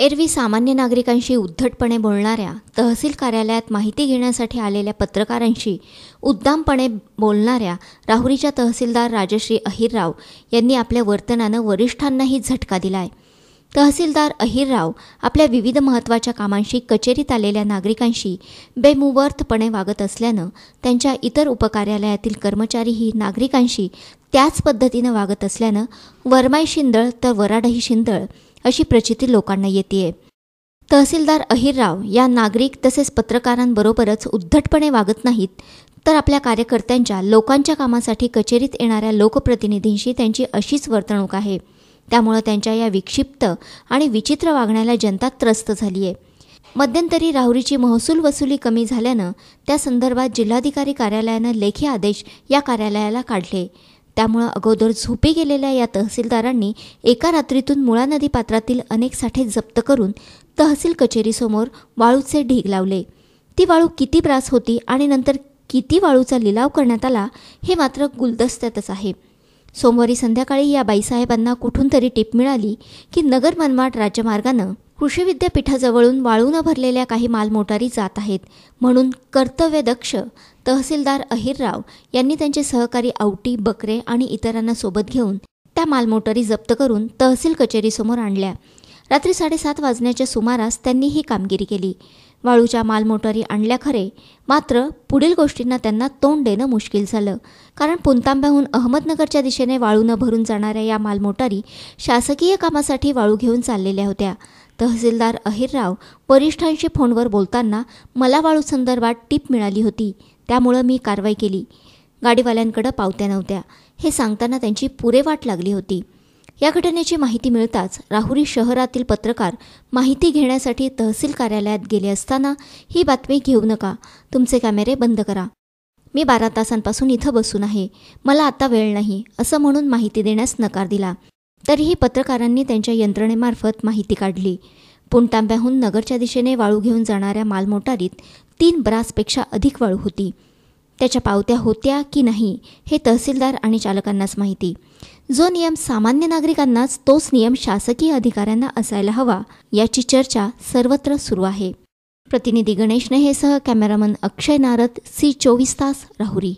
एरवी सामान्य नागरिकांशी उद्धटपणे बोलणाऱ्या तहसील कार्यालयात माहिती घेण्यासाठी आलेल्या पत्रकारांशी उद्दामपणे बोलणाऱ्या राहुरीच्या तहसीलदार राजश्री अहिरराव यांनी आपल्या वर्तनानं वरिष्ठांनाही झटका दिला तहसीलदार अहिरराव आपल्या विविध महत्त्वाच्या कामांशी कचेरीत आलेल्या नागरिकांशी बेमुवर्थपणे वागत असल्यानं त्यांच्या इतर उपकार्यालयातील कर्मचारीही नागरिकांशी त्याच पद्धतीनं वागत असल्यानं वरमाई शिंदळ तर वराडही शिंदळ अशी प्रचिती लोकांना येते तहसीलदार अहिरराव या नागरिक तसेच पत्रकारांबरोबरच उद्धटपणे वागत नाहीत तर आपल्या कार्यकर्त्यांच्या लोकांच्या कामासाठी कचेरीत येणाऱ्या लोकप्रतिनिधींशी त्यांची अशीच वर्तणूक आहे त्यामुळं त्यांच्या या विक्षिप्त आणि विचित्र वागण्याला जनता त्रस्त झाली आहे मध्यंतरी राहुरीची महसूल वसुली कमी झाल्यानं त्या संदर्भात जिल्हाधिकारी कार्यालयानं लेखी आदेश या कार्यालयाला काढले त्यामुळं अगोदर झोपी गेलेल्या या तहसीलदारांनी एका रात्रीतून मुळा नदी पात्रातील अनेक साठे जप्त करून तहसील कचेरीसमोर वाळूचे ढीग लावले ती वाळू किती ब्रास होती आणि नंतर किती वाळूचा लिलाव करण्यात आला हे मात्र गुलदस्त्यातच आहे सोमवारी संध्याकाळी या बाईसाहेबांना कुठून तरी टीप मिळाली की नगर मनमाट राज्यमार्गानं कृषी विद्यापीठाजवळून वाळून भरलेल्या काही मालमोटारी जात आहेत म्हणून कर्तव्यदक्ष तहसीलदार अहिरराव यांनी त्यांचे सहकारी आवटी बकरे आणि इतरांना सोबत घेऊन त्या मालमोटारी जप्त करून तहसील कचेरीसमोर आणल्या रात्री साडेसात वाजण्याच्या सुमारास त्यांनी ही कामगिरी केली वाळूच्या मालमोटारी आणल्या खरे मात्र पुढील गोष्टींना त्यांना तोंड देणं मुश्किल झालं कारण पुंतांब्याहून अहमदनगरच्या दिशेने वाळूनं भरून जाणाऱ्या या मालमोटारी शासकीय कामासाठी वाळू घेऊन चाललेल्या होत्या तहसीलदार अहिरराव वरिष्ठांशी फोनवर बोलताना मला वाळू संदर्भात टीप मिळाली होती त्यामुळं मी कारवाई केली गाडीवाल्यांकडं पावत्या नव्हत्या हे सांगताना त्यांची पुरे वाट लागली होती या घटनेची माहिती मिळताच राहुरी शहरातील पत्रकार माहिती घेण्यासाठी तहसील कार्यालयात गेले असताना ही बातमी घेऊ नका तुमचे कॅमेरे बंद करा मी बारा तासांपासून इथं बसून आहे मला आता वेळ नाही असं म्हणून माहिती देण्यास नकार दिला तरीही पत्रकारांनी त्यांच्या यंत्रणेमार्फत माहिती काढली पुणतांब्याहून नगरच्या दिशेने वाळू घेऊन जाणाऱ्या मालमोटारीत तीन ब्रासपेक्षा अधिक वाळू होती त्याच्या पावत्या होत्या की नाही हे तहसीलदार आणि चालकांनाच माहिती जो नियम सामान्य नागरिकांनाच तोच नियम शासकीय अधिकाऱ्यांना असायला हवा याची चर्चा सर्वत्र सुरू आहे प्रतिनिधी गणेश नेहेसह कॅमेरामन अक्षय नारद सी चोवीस तास राहुरी